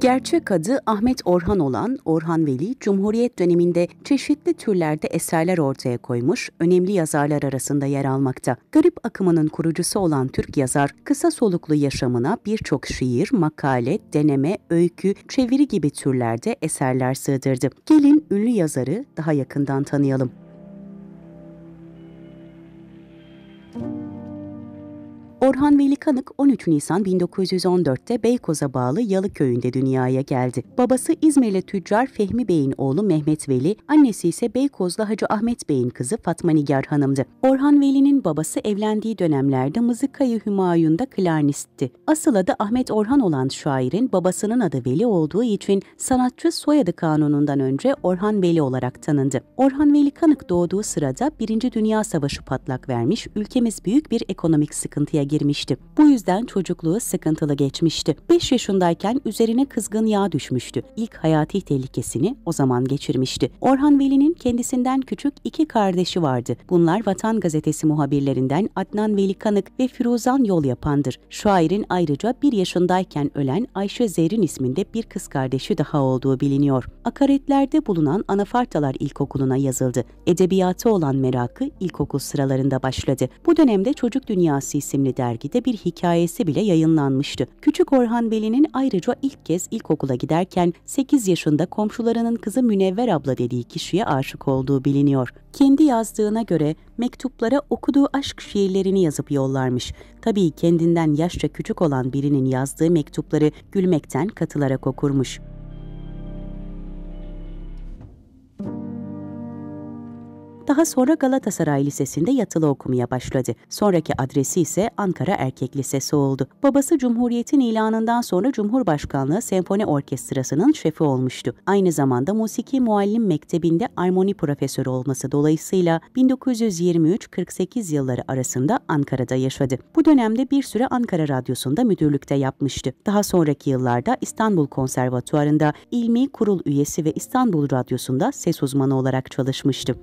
Gerçek adı Ahmet Orhan olan Orhan Veli, Cumhuriyet döneminde çeşitli türlerde eserler ortaya koymuş, önemli yazarlar arasında yer almakta. Garip akımının kurucusu olan Türk yazar, kısa soluklu yaşamına birçok şiir, makale, deneme, öykü, çeviri gibi türlerde eserler sığdırdı. Gelin ünlü yazarı daha yakından tanıyalım. Orhan Velikanık, 13 Nisan 1914'te Beykoz'a bağlı Yalıköy'ünde dünyaya geldi. Babası İzmirli tüccar Fehmi Bey'in oğlu Mehmet Veli, annesi ise Beykozlu Hacı Ahmet Bey'in kızı Fatma Nigar Hanım'dı. Orhan Veli'nin babası evlendiği dönemlerde Mızıkayı Hümayun'da klarnistti. Asıl adı Ahmet Orhan olan şairin babasının adı Veli olduğu için sanatçı soyadı kanunundan önce Orhan Veli olarak tanındı. Orhan Veli Kanık doğduğu sırada Birinci Dünya Savaşı patlak vermiş, ülkemiz büyük bir ekonomik sıkıntıya girmişti vermişti. Bu yüzden çocukluğu sıkıntılı geçmişti. 5 yaşındayken üzerine kızgın yağ düşmüştü. İlk hayati tehlikesini o zaman geçirmişti. Orhan Veli'nin kendisinden küçük iki kardeşi vardı. Bunlar Vatan Gazetesi muhabirlerinden Adnan Veli Kanık ve Firuzan Yol Yapandır. Şairin ayrıca 1 yaşındayken ölen Ayşe Zerrin isminde bir kız kardeşi daha olduğu biliniyor. Akaretlerde bulunan Anafartalar İlkokulu'na yazıldı. Edebiyatı olan merakı ilkokul sıralarında başladı. Bu dönemde Çocuk Dünyası isimli dergi dergide bir hikayesi bile yayınlanmıştı. Küçük Orhan Veli'nin ayrıca ilk kez ilkokula giderken 8 yaşında komşularının kızı Münevver abla dediği kişiye aşık olduğu biliniyor. Kendi yazdığına göre mektuplara okuduğu aşk şiirlerini yazıp yollarmış. Tabii kendinden yaşça küçük olan birinin yazdığı mektupları gülmekten katılarak okurmuş. Daha sonra Galatasaray Lisesi'nde yatılı okumaya başladı. Sonraki adresi ise Ankara Erkek Lisesi oldu. Babası Cumhuriyet'in ilanından sonra Cumhurbaşkanlığı Senfoni Orkestrası'nın şefi olmuştu. Aynı zamanda Musiki Muallim Mektebi'nde armoni profesörü olması dolayısıyla 1923-48 yılları arasında Ankara'da yaşadı. Bu dönemde bir süre Ankara Radyosu'nda müdürlükte yapmıştı. Daha sonraki yıllarda İstanbul Konservatuarı'nda ilmi kurul üyesi ve İstanbul Radyosu'nda ses uzmanı olarak çalışmıştı.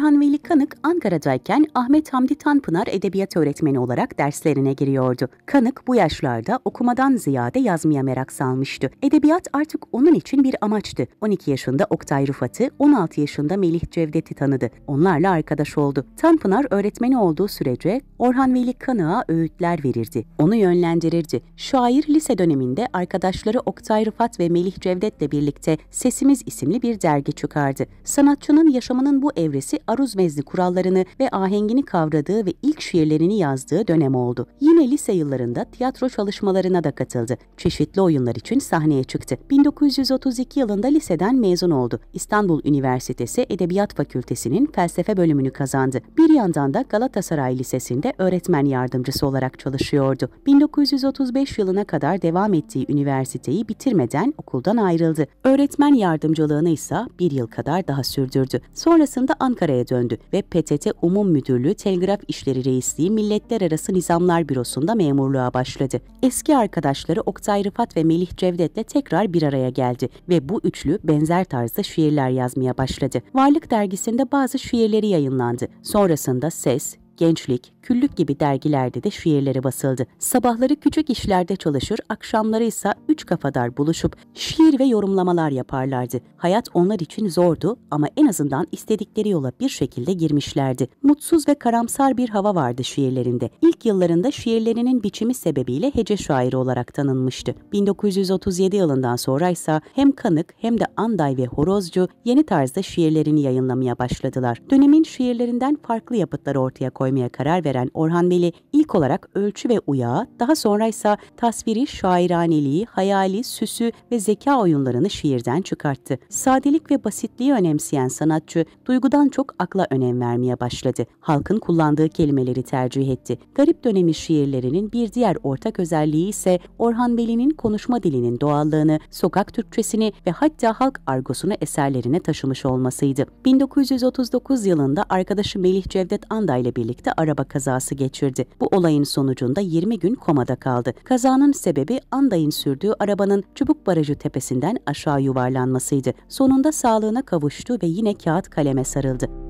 Orhan Veli Kanık Ankara'dayken Ahmet Hamdi Tanpınar edebiyat öğretmeni olarak derslerine giriyordu. Kanık bu yaşlarda okumadan ziyade yazmaya merak salmıştı. Edebiyat artık onun için bir amaçtı. 12 yaşında Oktay Rufat'ı, 16 yaşında Melih Cevdet'i tanıdı. Onlarla arkadaş oldu. Tanpınar öğretmeni olduğu sürece Orhan Veli Kanık'a öğütler verirdi. Onu yönlendirirdi. Şair lise döneminde arkadaşları Oktay Rıfat ve Melih Cevdet'le birlikte Sesimiz isimli bir dergi çıkardı. Sanatçının yaşamının bu evresi aruz mezni kurallarını ve ahengini kavradığı ve ilk şiirlerini yazdığı dönem oldu. Yine lise yıllarında tiyatro çalışmalarına da katıldı. Çeşitli oyunlar için sahneye çıktı. 1932 yılında liseden mezun oldu. İstanbul Üniversitesi Edebiyat Fakültesi'nin felsefe bölümünü kazandı. Bir yandan da Galatasaray Lisesi'nde öğretmen yardımcısı olarak çalışıyordu. 1935 yılına kadar devam ettiği üniversiteyi bitirmeden okuldan ayrıldı. Öğretmen yardımcılığını ise bir yıl kadar daha sürdürdü. Sonrasında Ankara'ya Ankara'ya döndü ve PTT Umum Müdürlüğü Telgraf İşleri Reisliği Milletler Arası Nizamlar Bürosu'nda memurluğa başladı. Eski arkadaşları Oktay Rıfat ve Melih Cevdet'le tekrar bir araya geldi ve bu üçlü benzer tarzda şiirler yazmaya başladı. Varlık dergisinde bazı şiirleri yayınlandı. Sonrasında Ses, Gençlik, Küllük gibi dergilerde de şiirleri basıldı. Sabahları küçük işlerde çalışır, akşamları ise üç kafadar buluşup şiir ve yorumlamalar yaparlardı. Hayat onlar için zordu ama en azından istedikleri yola bir şekilde girmişlerdi. Mutsuz ve karamsar bir hava vardı şiirlerinde. İlk yıllarında şiirlerinin biçimi sebebiyle hece şairi olarak tanınmıştı. 1937 yılından sonra ise hem Kanık hem de Anday ve Horozcu yeni tarzda şiirlerini yayınlamaya başladılar. Dönemin şiirlerinden farklı yapıtlar ortaya koydu koymaya karar veren Orhan Veli ilk olarak ölçü ve uyağı, daha sonra ise tasviri, şairaneliği, hayali, süsü ve zeka oyunlarını şiirden çıkarttı. Sadelik ve basitliği önemseyen sanatçı, duygudan çok akla önem vermeye başladı. Halkın kullandığı kelimeleri tercih etti. Garip dönemi şiirlerinin bir diğer ortak özelliği ise Orhan Veli'nin konuşma dilinin doğallığını, sokak Türkçesini ve hatta halk argosunu eserlerine taşımış olmasıydı. 1939 yılında arkadaşı Melih Cevdet Anday ile birlikte trafikte araba kazası geçirdi. Bu olayın sonucunda 20 gün komada kaldı. Kazanın sebebi Anday'ın sürdüğü arabanın Çubuk Barajı tepesinden aşağı yuvarlanmasıydı. Sonunda sağlığına kavuştu ve yine kağıt kaleme sarıldı.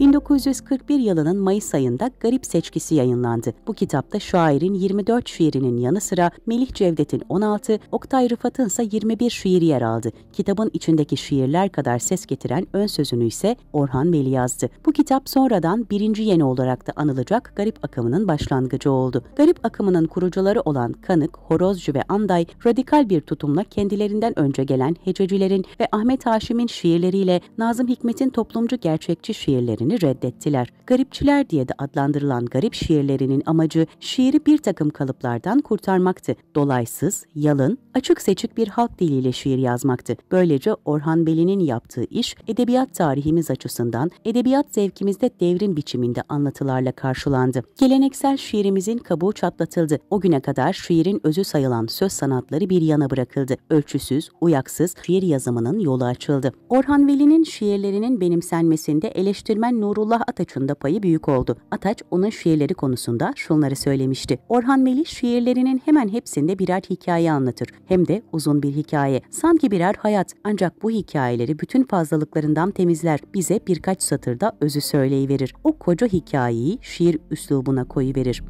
1941 yılının Mayıs ayında Garip Seçkisi yayınlandı. Bu kitapta şairin 24 şiirinin yanı sıra Melih Cevdet'in 16, Oktay Rıfat'ın ise 21 şiiri yer aldı. Kitabın içindeki şiirler kadar ses getiren ön sözünü ise Orhan Veli yazdı. Bu kitap sonradan birinci yeni olarak da anılacak Garip akımının başlangıcı oldu. Garip akımının kurucuları olan Kanık, Horozcu ve Anday radikal bir tutumla kendilerinden önce gelen hececilerin ve Ahmet Haşim'in şiirleriyle Nazım Hikmet'in toplumcu gerçekçi şiirlerini şiirlerini reddettiler. Garipçiler diye de adlandırılan garip şiirlerinin amacı şiiri bir takım kalıplardan kurtarmaktı. Dolaysız, yalın, açık seçik bir halk diliyle şiir yazmaktı. Böylece Orhan Beli'nin yaptığı iş edebiyat tarihimiz açısından edebiyat zevkimizde devrim biçiminde anlatılarla karşılandı. Geleneksel şiirimizin kabuğu çatlatıldı. O güne kadar şiirin özü sayılan söz sanatları bir yana bırakıldı. Ölçüsüz, uyaksız şiir yazımının yolu açıldı. Orhan Veli'nin şiirlerinin benimsenmesinde eleştirmen Nurullah Ataç'ın da payı büyük oldu. Ataç onun şiirleri konusunda şunları söylemişti. Orhan Melih şiirlerinin hemen hepsinde birer hikaye anlatır. Hem de uzun bir hikaye. Sanki birer hayat. Ancak bu hikayeleri bütün fazlalıklarından temizler. Bize birkaç satırda özü söyleyiverir. O koca hikayeyi şiir üslubuna koyuverir.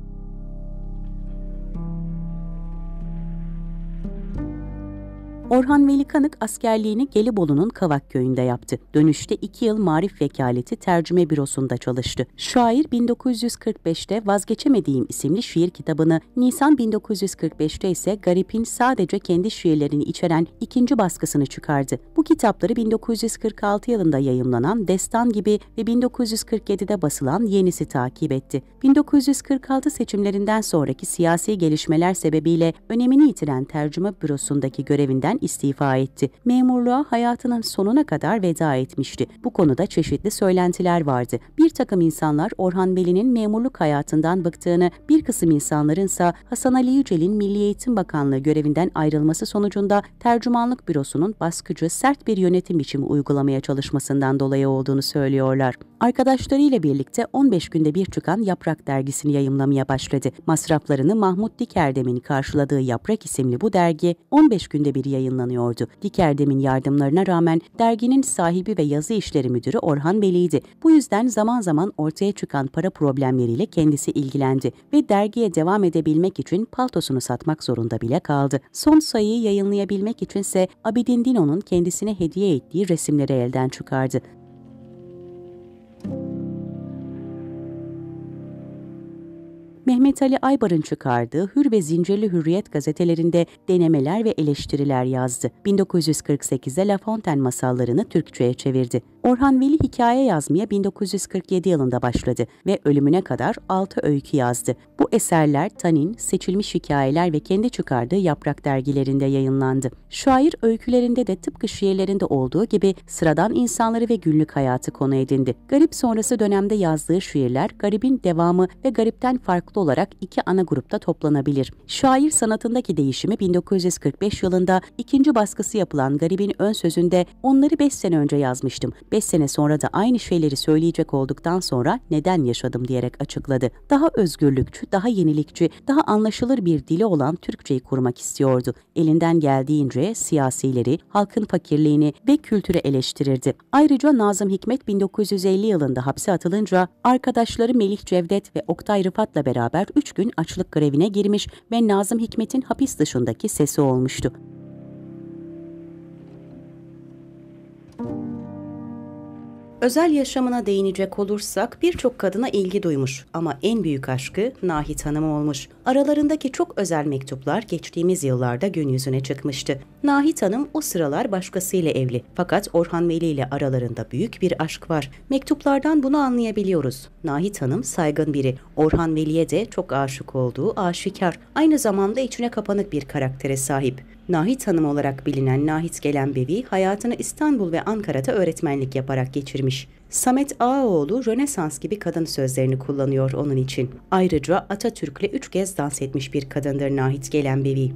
Orhan Velikanık askerliğini Gelibolu'nun Kavak köyünde yaptı. Dönüşte iki yıl Marif Vekaleti Tercüme Bürosu'nda çalıştı. Şair 1945'te Vazgeçemediğim isimli şiir kitabını, Nisan 1945'te ise Garip'in sadece kendi şiirlerini içeren ikinci baskısını çıkardı. Bu kitapları 1946 yılında yayımlanan Destan gibi ve 1947'de basılan Yenisi takip etti. 1946 seçimlerinden sonraki siyasi gelişmeler sebebiyle önemini yitiren Tercüme Bürosu'ndaki görevinden istifa etti. Memurluğa hayatının sonuna kadar veda etmişti. Bu konuda çeşitli söylentiler vardı. Bir takım insanlar Orhan Veli'nin memurluk hayatından bıktığını, bir kısım insanlarınsa Hasan Ali Yücel'in Milli Eğitim Bakanlığı görevinden ayrılması sonucunda tercümanlık bürosunun baskıcı, sert bir yönetim biçimi uygulamaya çalışmasından dolayı olduğunu söylüyorlar. Arkadaşlarıyla birlikte 15 günde bir çıkan Yaprak dergisini yayımlamaya başladı. Masraflarını Mahmut Dikerdem'in karşıladığı Yaprak isimli bu dergi 15 günde bir yayın yayınlanıyordu. Dikerdem'in yardımlarına rağmen derginin sahibi ve yazı işleri müdürü Orhan Veli'ydi. Bu yüzden zaman zaman ortaya çıkan para problemleriyle kendisi ilgilendi ve dergiye devam edebilmek için paltosunu satmak zorunda bile kaldı. Son sayıyı yayınlayabilmek içinse Abidin Dino'nun kendisine hediye ettiği resimleri elden çıkardı. Mehmet Ali Aybar'ın çıkardığı Hür ve Zincirli Hürriyet gazetelerinde denemeler ve eleştiriler yazdı. 1948'de La Fontaine masallarını Türkçe'ye çevirdi. Orhan Veli hikaye yazmaya 1947 yılında başladı ve ölümüne kadar 6 öykü yazdı. Bu eserler Tanin, Seçilmiş Hikayeler ve kendi çıkardığı Yaprak dergilerinde yayınlandı. Şair öykülerinde de tıpkı şiirlerinde olduğu gibi sıradan insanları ve günlük hayatı konu edindi. Garip sonrası dönemde yazdığı şiirler garibin devamı ve garipten farklı olarak iki ana grupta toplanabilir. Şair sanatındaki değişimi 1945 yılında ikinci baskısı yapılan Garibin ön sözünde onları 5 sene önce yazmıştım. 5 sene sonra da aynı şeyleri söyleyecek olduktan sonra neden yaşadım diyerek açıkladı. Daha özgürlükçü, daha yenilikçi, daha anlaşılır bir dili olan Türkçeyi kurmak istiyordu. Elinden geldiğince siyasileri, halkın fakirliğini ve kültürü eleştirirdi. Ayrıca Nazım Hikmet 1950 yılında hapse atılınca arkadaşları Melih Cevdet ve Oktay Rıfat'la beraber 3 gün açlık grevine girmiş ve Nazım Hikmet'in hapis dışındaki sesi olmuştu. Özel yaşamına değinecek olursak birçok kadına ilgi duymuş ama en büyük aşkı Nahit Hanım olmuş. Aralarındaki çok özel mektuplar geçtiğimiz yıllarda gün yüzüne çıkmıştı. Nahit Hanım o sıralar başkasıyla evli fakat Orhan Veli ile aralarında büyük bir aşk var. Mektuplardan bunu anlayabiliyoruz. Nahit Hanım saygın biri. Orhan Veli'ye de çok aşık olduğu aşikar. Aynı zamanda içine kapanık bir karaktere sahip. Nahit Hanım olarak bilinen Nahit Gelenbevi hayatını İstanbul ve Ankara'da öğretmenlik yaparak geçirmiş. Samet Ağaoğlu Rönesans gibi kadın sözlerini kullanıyor onun için. Ayrıca Atatürk'le üç kez dans etmiş bir kadındır Nahit Gelenbevi.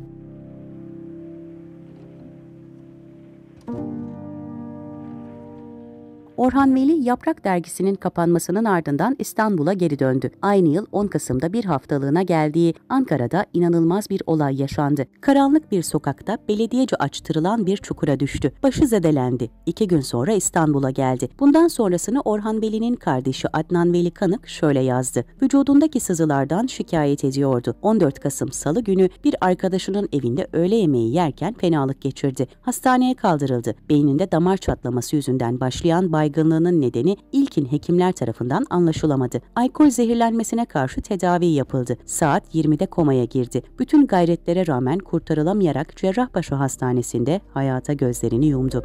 Orhan Veli Yaprak dergisinin kapanmasının ardından İstanbul'a geri döndü. Aynı yıl 10 Kasım'da bir haftalığına geldiği Ankara'da inanılmaz bir olay yaşandı. Karanlık bir sokakta belediyece açtırılan bir çukura düştü. Başı zedelendi. İki gün sonra İstanbul'a geldi. Bundan sonrasını Orhan Veli'nin kardeşi Adnan Veli Kanık şöyle yazdı. Vücudundaki sızılardan şikayet ediyordu. 14 Kasım Salı günü bir arkadaşının evinde öğle yemeği yerken fenalık geçirdi. Hastaneye kaldırıldı. Beyninde damar çatlaması yüzünden başlayan baygın yaygınlığının nedeni ilkin hekimler tarafından anlaşılamadı. Alkol zehirlenmesine karşı tedavi yapıldı. Saat 20'de komaya girdi. Bütün gayretlere rağmen kurtarılamayarak Cerrahpaşa Hastanesi'nde hayata gözlerini yumdu.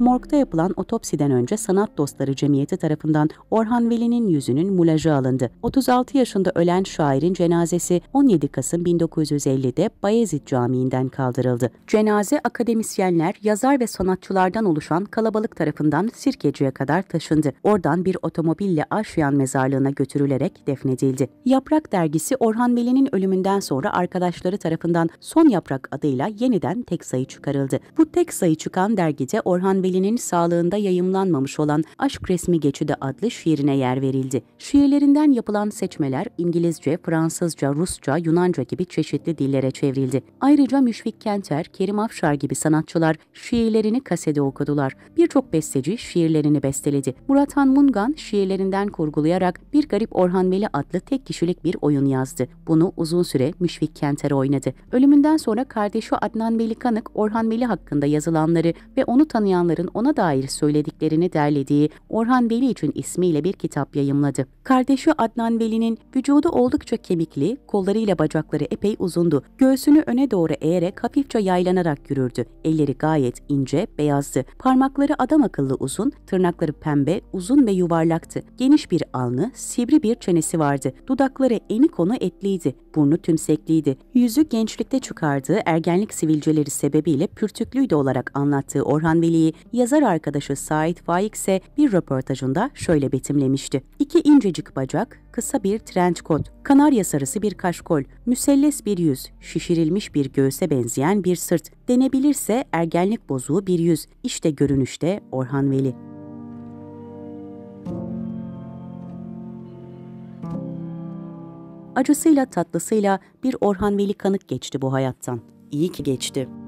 Morgda yapılan otopsiden önce sanat dostları cemiyeti tarafından Orhan Veli'nin yüzünün mulajı alındı. 36 yaşında ölen şairin cenazesi 17 Kasım 1950'de Bayezid Camii'nden kaldırıldı. Cenaze akademisyenler, yazar ve sanatçılardan oluşan kalabalık tarafından Sirkeci'ye kadar taşındı. Oradan bir otomobille Aşyan mezarlığına götürülerek defnedildi. Yaprak dergisi Orhan Veli'nin ölümünden sonra arkadaşları tarafından Son Yaprak adıyla yeniden tek sayı çıkarıldı. Bu tek sayı çıkan dergide Orhan Veli Babil'inin sağlığında yayımlanmamış olan Aşk Resmi Geçidi adlı şiirine yer verildi. Şiirlerinden yapılan seçmeler İngilizce, Fransızca, Rusça, Yunanca gibi çeşitli dillere çevrildi. Ayrıca Müşfik Kenter, Kerim Afşar gibi sanatçılar şiirlerini kasede okudular. Birçok besteci şiirlerini besteledi. Murat Han Mungan şiirlerinden kurgulayarak Bir Garip Orhan Veli adlı tek kişilik bir oyun yazdı. Bunu uzun süre Müşfik Kenter oynadı. Ölümünden sonra kardeşi Adnan Melikanık Orhan Veli hakkında yazılanları ve onu tanıyanları yazarın ona dair söylediklerini derlediği Orhan Veli için ismiyle bir kitap yayımladı. Kardeşi Adnan Veli'nin vücudu oldukça kemikli, kollarıyla bacakları epey uzundu. Göğsünü öne doğru eğerek hafifçe yaylanarak yürürdü. Elleri gayet ince, beyazdı. Parmakları adam akıllı uzun, tırnakları pembe, uzun ve yuvarlaktı. Geniş bir alnı, sivri bir çenesi vardı. Dudakları eni konu etliydi. Burnu tümsekliydi. Yüzü gençlikte çıkardığı ergenlik sivilceleri sebebiyle pürtüklüydü olarak anlattığı Orhan Veli'yi yazar arkadaşı Sait Faik ise bir röportajında şöyle betimlemişti. İki incecik bacak, kısa bir trench coat, kanarya sarısı bir kaşkol, müselles bir yüz, şişirilmiş bir göğse benzeyen bir sırt, denebilirse ergenlik bozuğu bir yüz. İşte görünüşte Orhan Veli. Acısıyla tatlısıyla bir Orhan Veli kanık geçti bu hayattan. İyi ki geçti.